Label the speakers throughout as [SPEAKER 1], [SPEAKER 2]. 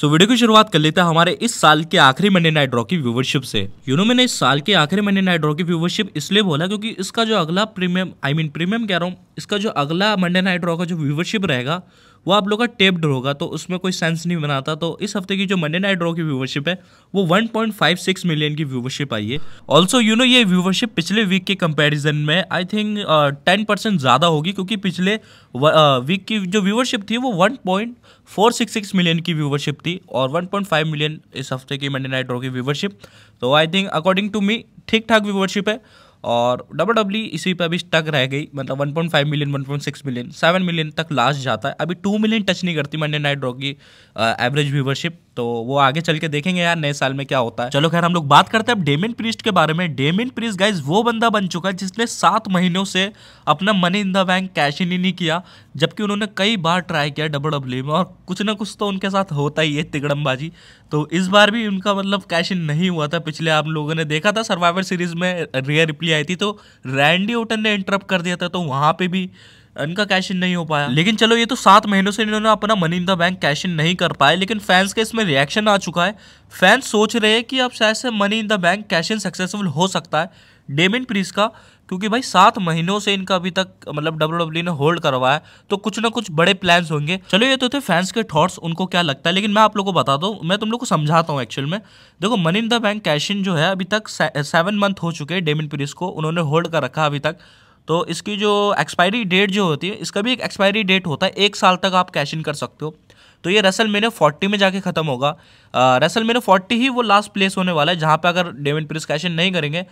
[SPEAKER 1] so video की शुरुआत कर लेते हैं हमारे इस साल के आखिरी मंडे नाइट ड्रॉ की व्यूवरशिप से यू नो मैंने इस साल के आखिरी मंडे नाइट ड्रॉ की व्यूवरशिप इसलिए बोला क्योंकि इसका जो अगला प्रीमियम आई मीन प्रीमियम कह रहा हूँ इसका जो अगला मंडे नाइट ड्रॉ का जो व्यूवरशिप रहेगा वो आप लोग का टेप्ड होगा तो उसमें कोई सेंस नहीं बनाता तो इस हफ्ते की जो मंडे नाइट ड्रॉ की व्यूवरशिप है वो 1.56 मिलियन की व्यूवरशिप आई है ऑल्सो यू नो ये व्यूवरशिप पिछले वीक के कंपेरिजन में आई थिंक टेन परसेंट ज़्यादा होगी क्योंकि पिछले वीक uh, की जो व्यूवरशिप थी वो one point four six six million की व्यूवरशिप थी और वन मिलियन इस हफ्ते की मंडे नाइट ड्रॉ की व्यूवरशिप तो I think according to me ठीक ठाक व्यूवरशिप है और डब्ल्यू डब्ल्यू e इसी पे अभी स्टक रह गई मतलब 1.5 मिलियन 1.6 मिलियन 7 मिलियन तक लास्ट जाता है अभी 2 मिलियन टच नहीं करती मंडे नाइट ड्रॉ की एवरेज uh, व्यूवरशिप तो वो आगे चल के देखेंगे यार नए साल में क्या होता है चलो खैर हम लोग बात करते हैं अब डेमिन प्रिस्ट के बारे में डेमिन प्रिस्ट गाइज वो बंदा बन चुका है जिसने सात महीनों से अपना money in the bank cash in ही नहीं किया जबकि उन्होंने कई बार ट्राई किया डब्ल्यू डब्ल्यू e में और कुछ ना कुछ तो उनके साथ होता ही है तिगड़मबाजी तो इस बार भी उनका मतलब कैश इन नहीं हुआ था पिछले आप लोगों ने देखा था सर्वाइवर सीरीज में रियर रिप्ली आई थी तो रैंडी ओटन ने इंटरप्ट कर दिया था तो वहाँ पर भी इनका कैश इन नहीं हो पाया लेकिन चलो ये तो सात महीनों से इन्होंने अपना money in the bank cash in नहीं कर पाए लेकिन फैंस का इसमें रिएक्शन आ चुका है फैंस सोच रहे हैं कि अब शायद से money in the bank cash in successful हो सकता है डेमिन प्रीस का क्योंकि भाई सात महीनों से इनका अभी तक मतलब डब्ल्यू डब्ल्यू e ने होल्ड करवाया तो कुछ ना कुछ बड़े प्लान्स होंगे चलो ये तो थे फैंस के थॉट्स उनको क्या लगता है लेकिन मैं आप लोगों को बता दूँ मैं तुम लोग को समझाता हूँ एक्चुअल में देखो money in the bank cash in जो है अभी तक सेवन मंथ हो चुके हैं डेमिन प्रीस को उन्होंने होल्ड कर रखा अभी तक तो इसकी जो एक्सपायरी डेट जो होती है इसका भी एक एक्सपायरी डेट होता है एक साल तक आप कैश इन कर सकते हो तो ये रसल मेरे फोर्टी में जाके ख़त्म होगा रसल मेरे फोर्टी ही वो लास्ट प्लेस होने वाला है जहाँ पे अगर डेविन प्रिस कैश इन नहीं करेंगे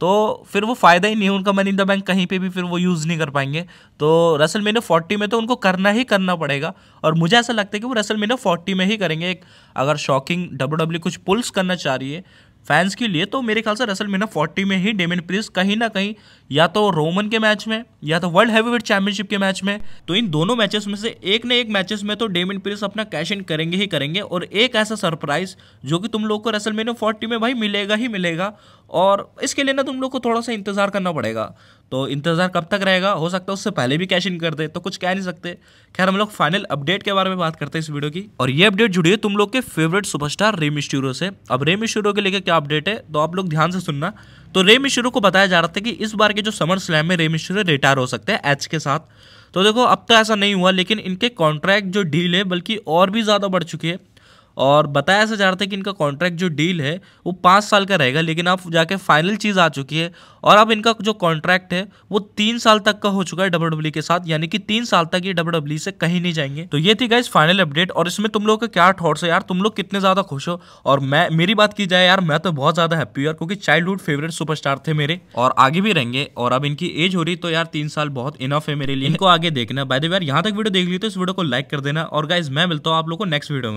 [SPEAKER 1] तो फिर वो फ़ायदा ही नहीं है उनका मनी इन द बैंक कहीं पे भी फिर वो यूज़ नहीं कर पाएंगे तो रसल मेने फोर्टी में तो उनको करना ही करना पड़ेगा और मुझे ऐसा लगता है कि वो रसल मेने फोर्टी में ही करेंगे एक अगर शॉकिंग डब्ल्यू डब्ल्यू कुछ पुल्स करना चाह रही है फैंस के लिए तो मेरे ख्याल से रसल मीना फोर्टी में ही डेमिन प्रिस कहीं ना कहीं या तो रोमन के मैच में या तो वर्ल्ड हैवीवेट चैंपियनशिप के मैच में तो इन दोनों मैचेस में से एक ना एक मैचेस में तो डेमिन प्रिस अपना कैश इन करेंगे ही करेंगे और एक ऐसा सरप्राइज जो कि तुम लोग को रसल मीना फोर्टी में भाई मिलेगा ही मिलेगा और इसके लिए ना तुम लोग को थोड़ा सा इंतज़ार करना पड़ेगा तो इंतज़ार कब तक रहेगा हो सकता है उससे पहले भी कैश इन कर दे तो कुछ कह नहीं सकते खैर हम लोग फाइनल अपडेट के बारे में बात करते हैं इस वीडियो की और ये अपडेट जुड़ी है तुम लोग के फेवरेट सुपरस्टार रेम स्टूरो से अब रेम स्टूरो के लेकर क्या अपडेट है तो आप लोग ध्यान से सुनना तो रेम स्टूरो को बताया जा रहा था कि इस बार के जो समर स्लैम में रेम स्टूरो रिटायर हो सकते हैं एच के साथ तो देखो अब तो ऐसा नहीं हुआ लेकिन इनके कॉन्ट्रैक्ट जो डील है बल्कि और भी ज़्यादा बढ़ चुकी है और बताया ऐसा जा रहा था कि इनका कॉन्ट्रैक्ट जो डील है वो पाँच साल का रहेगा लेकिन अब जाके फाइनल चीज़ आ चुकी है और अब इनका जो कॉन्ट्रैक्ट है वो तीन साल तक का हो चुका है डब्ल्यू डब्ल्यू e के साथ यानी कि तीन साल तक ये डब्ल्यू डब्ल्यू e से कहीं नहीं जाएंगे तो ये थी गाइज फाइनल अपडेट और इसमें तुम लोग का क्या थॉट्स है यार तुम लोग कितने ज़्यादा खुश हो और मैं मेरी बात की जाए यार मैं तो बहुत ज़्यादा हैप्पी यार क्योंकि हुड फेवरेट सुपरस्टार थे मेरे और आगे भी रहेंगे और अब इनकी एज हो रही तो यार तीन साल बहुत इनफ है मेरे लिए इनको आगे देखना बाय द वे यार यहाँ तक वीडियो देख ली तो इस वीडियो को लाइक कर देना और गाइज मैं मिलता हूँ आप लोग को नेक्स्ट वीडियो में